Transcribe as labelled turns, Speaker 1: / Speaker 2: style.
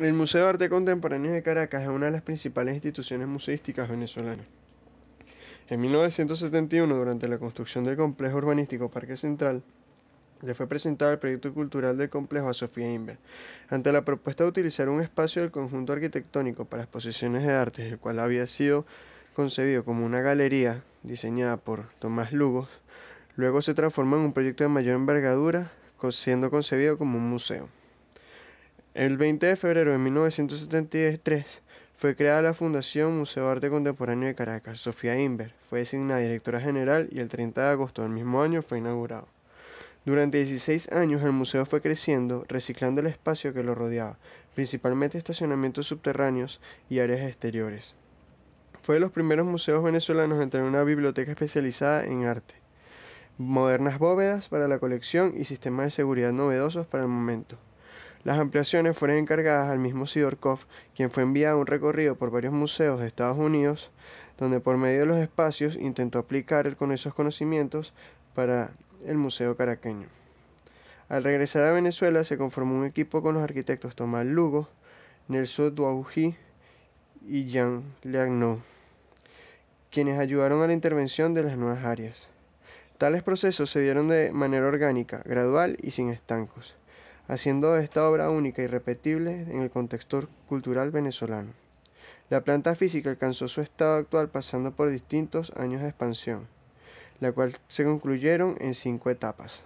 Speaker 1: El Museo de Arte Contemporáneo de Caracas es una de las principales instituciones museísticas venezolanas. En 1971, durante la construcción del complejo urbanístico Parque Central, le fue presentado el proyecto cultural del complejo a Sofía Inver, ante la propuesta de utilizar un espacio del conjunto arquitectónico para exposiciones de arte, el cual había sido concebido como una galería diseñada por Tomás Lugos, luego se transformó en un proyecto de mayor envergadura, siendo concebido como un museo. El 20 de febrero de 1973 fue creada la Fundación Museo de Arte Contemporáneo de Caracas. Sofía Inver fue designada directora general y el 30 de agosto del mismo año fue inaugurado. Durante 16 años el museo fue creciendo, reciclando el espacio que lo rodeaba, principalmente estacionamientos subterráneos y áreas exteriores. Fue de los primeros museos venezolanos en tener una biblioteca especializada en arte, modernas bóvedas para la colección y sistemas de seguridad novedosos para el momento. Las ampliaciones fueron encargadas al mismo Sidorkov, quien fue enviado a un recorrido por varios museos de Estados Unidos, donde por medio de los espacios intentó aplicar con esos conocimientos para el Museo Caraqueño. Al regresar a Venezuela se conformó un equipo con los arquitectos Tomás Lugo, Nelson Duauji y Jean Leagnon, quienes ayudaron a la intervención de las nuevas áreas. Tales procesos se dieron de manera orgánica, gradual y sin estancos haciendo esta obra única y repetible en el contexto cultural venezolano. La planta física alcanzó su estado actual pasando por distintos años de expansión, la cual se concluyeron en cinco etapas.